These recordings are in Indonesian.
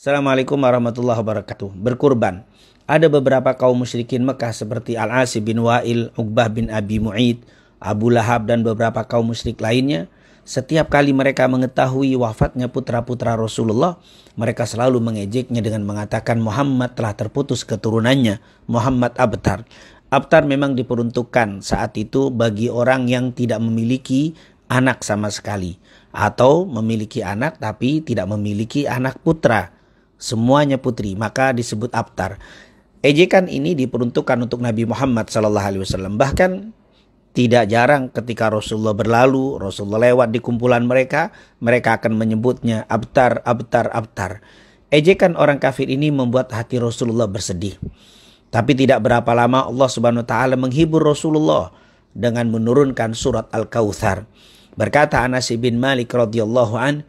Assalamualaikum warahmatullahi wabarakatuh. Berkurban. Ada beberapa kaum musyrikin Mekah seperti Al-Asib bin Wa'il, Uqbah bin Abi Mu'id, Abu Lahab dan beberapa kaum musyrik lainnya. Setiap kali mereka mengetahui wafatnya putra-putra Rasulullah, mereka selalu mengejeknya dengan mengatakan Muhammad telah terputus keturunannya, Muhammad Abtar. Abtar memang diperuntukkan saat itu bagi orang yang tidak memiliki anak sama sekali atau memiliki anak tapi tidak memiliki anak putra semuanya putri, maka disebut abtar. Ejekan ini diperuntukkan untuk Nabi Muhammad Sallallahu Alaihi Wasallam. Bahkan tidak jarang ketika Rasulullah berlalu, Rasulullah lewat di kumpulan mereka, mereka akan menyebutnya abtar, abtar, abtar. Ejekan orang kafir ini membuat hati Rasulullah bersedih. Tapi tidak berapa lama Allah Subhanahu wa taala menghibur Rasulullah dengan menurunkan surat Al-Kautsar. Berkata Anas bin Malik radhiyallahu an,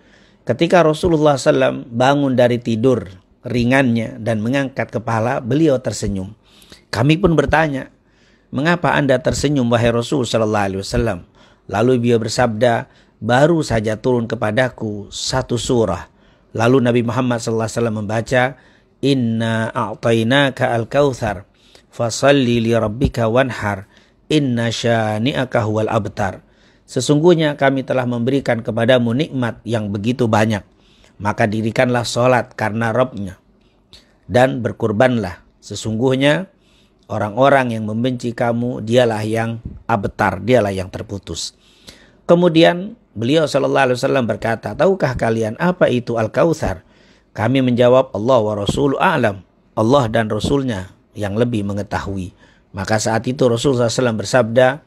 Ketika Rasulullah SAW bangun dari tidur ringannya dan mengangkat kepala, beliau tersenyum. Kami pun bertanya, mengapa anda tersenyum wahai Rasul Sallallahu Alaihi Wasallam? Lalu beliau bersabda, baru saja turun kepadaku satu surah. Lalu Nabi Muhammad Sallallahu Alaihi Wasallam membaca, Inna a'tainaka al-kauthar, fasalli li rabbika wanhar, inna syani'aka huwal abtar. Sesungguhnya kami telah memberikan kepadamu nikmat yang begitu banyak. Maka dirikanlah sholat karena Robnya. Dan berkurbanlah. Sesungguhnya orang-orang yang membenci kamu dialah yang abtar, dialah yang terputus. Kemudian beliau Shallallahu berkata, tahukah kalian apa itu al kautsar? Kami menjawab Allah wa Rasul alam. Allah dan Rasulnya yang lebih mengetahui. Maka saat itu Rasul SAW bersabda,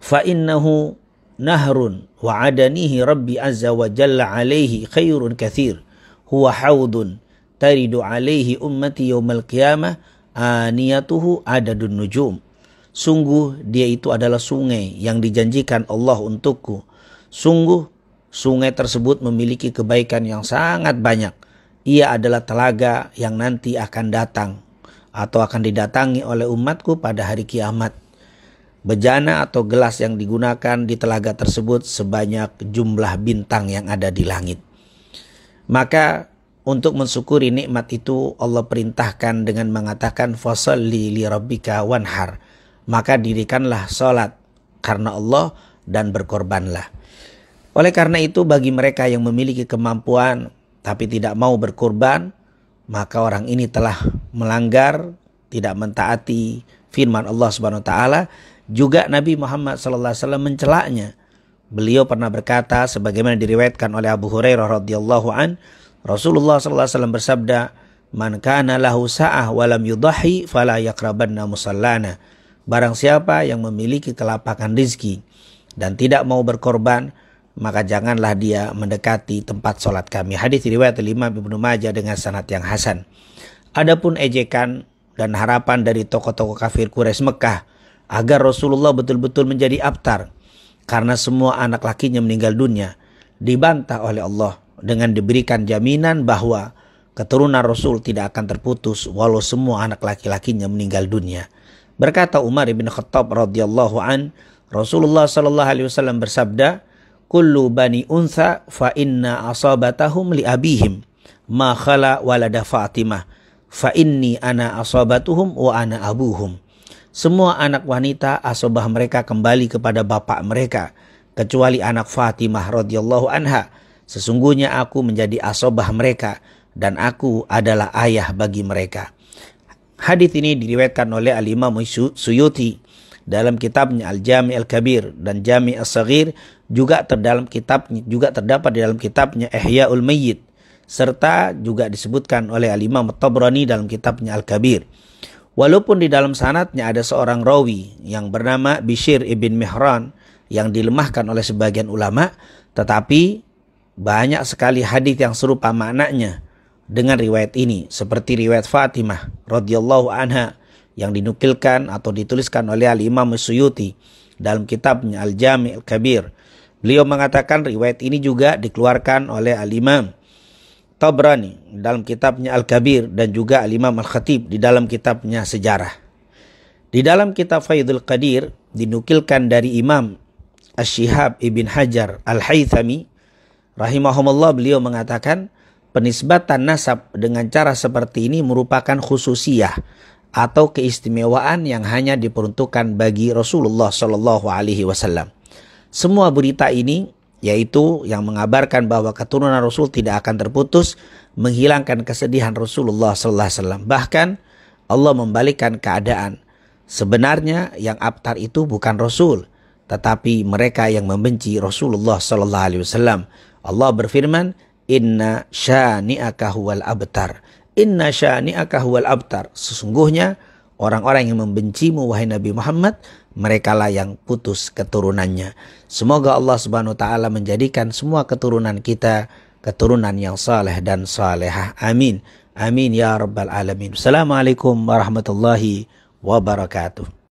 fa innahu nahrun wa adanihi rabbi azza wa jalla alaihi khairun kathir huwa haudun taridu alaihi ummati yawmal qiyamah aniyatuhu adadun nujum sungguh dia itu adalah sungai yang dijanjikan Allah untukku sungguh sungai tersebut memiliki kebaikan yang sangat banyak ia adalah telaga yang nanti akan datang atau akan didatangi oleh umatku pada hari kiamat bejana atau gelas yang digunakan di telaga tersebut sebanyak jumlah bintang yang ada di langit. Maka untuk mensyukuri nikmat itu Allah perintahkan dengan mengatakan fasalli li rabbika wanhar. Maka dirikanlah salat karena Allah dan berkorbanlah. Oleh karena itu bagi mereka yang memiliki kemampuan tapi tidak mau berkorban, maka orang ini telah melanggar, tidak mentaati firman Allah Subhanahu wa taala juga Nabi Muhammad SAW mencelaknya. Beliau pernah berkata sebagaimana diriwayatkan oleh Abu Hurairah radhiyallahu an, Rasulullah SAW bersabda, "Man kana lahu sa'ah walam yudahi fala yakrabanna musallana." Barang siapa yang memiliki kelapangan rizki dan tidak mau berkorban, maka janganlah dia mendekati tempat sholat kami. Hadis riwayat lima Ibnu Majah dengan sanad yang hasan. Adapun ejekan dan harapan dari tokoh-tokoh kafir Quraisy Mekah agar Rasulullah betul-betul menjadi abtar karena semua anak lakinya meninggal dunia dibantah oleh Allah dengan diberikan jaminan bahwa keturunan Rasul tidak akan terputus walau semua anak laki-lakinya meninggal dunia. Berkata Umar bin Khattab radhiyallahu an, Rasulullah sallallahu alaihi wasallam bersabda, "Kullu bani unsa fa inna asabatahum li abihim ma khala walada Fatimah fa inni ana asabatuhum wa ana abuhum." semua anak wanita asobah mereka kembali kepada bapak mereka, kecuali anak Fatimah radhiyallahu anha. Sesungguhnya aku menjadi asobah mereka dan aku adalah ayah bagi mereka. Hadis ini diriwayatkan oleh Al-Imam Suyuti dalam kitabnya Al-Jami Al-Kabir dan Jami as Sagir juga terdalam kitab juga terdapat di dalam kitabnya Ihyaul Mayyit serta juga disebutkan oleh Al-Imam dalam kitabnya Al-Kabir. Walaupun di dalam sanatnya ada seorang rawi yang bernama Bishir ibn Mihran yang dilemahkan oleh sebagian ulama, tetapi banyak sekali hadis yang serupa maknanya dengan riwayat ini, seperti riwayat Fatimah radhiyallahu anha yang dinukilkan atau dituliskan oleh Al Imam Suyuti dalam kitabnya Al Jami' Al Kabir. Beliau mengatakan riwayat ini juga dikeluarkan oleh Al Imam Tabrani dalam kitabnya Al-Kabir dan juga Al-Imam Al-Khatib di dalam kitabnya Sejarah. Di dalam kitab Faidul Qadir dinukilkan dari Imam Ash-Shihab Ibn Hajar Al-Haythami rahimahumullah beliau mengatakan penisbatan nasab dengan cara seperti ini merupakan khususiah atau keistimewaan yang hanya diperuntukkan bagi Rasulullah Shallallahu Alaihi Wasallam. Semua berita ini yaitu yang mengabarkan bahwa keturunan Rasul tidak akan terputus, menghilangkan kesedihan Rasulullah sallallahu alaihi wasallam. Bahkan Allah membalikkan keadaan. Sebenarnya yang abtar itu bukan Rasul, tetapi mereka yang membenci Rasulullah sallallahu alaihi wasallam. Allah berfirman, "Inna syani'aka huwal abtar." Inna syani'aka huwal abtar. Sesungguhnya orang-orang yang membencimu wahai Nabi Muhammad merekalah yang putus keturunannya. Semoga Allah Subhanahu wa taala menjadikan semua keturunan kita keturunan yang saleh dan salehah. Amin. Amin ya rabbal alamin. Assalamualaikum warahmatullahi wabarakatuh.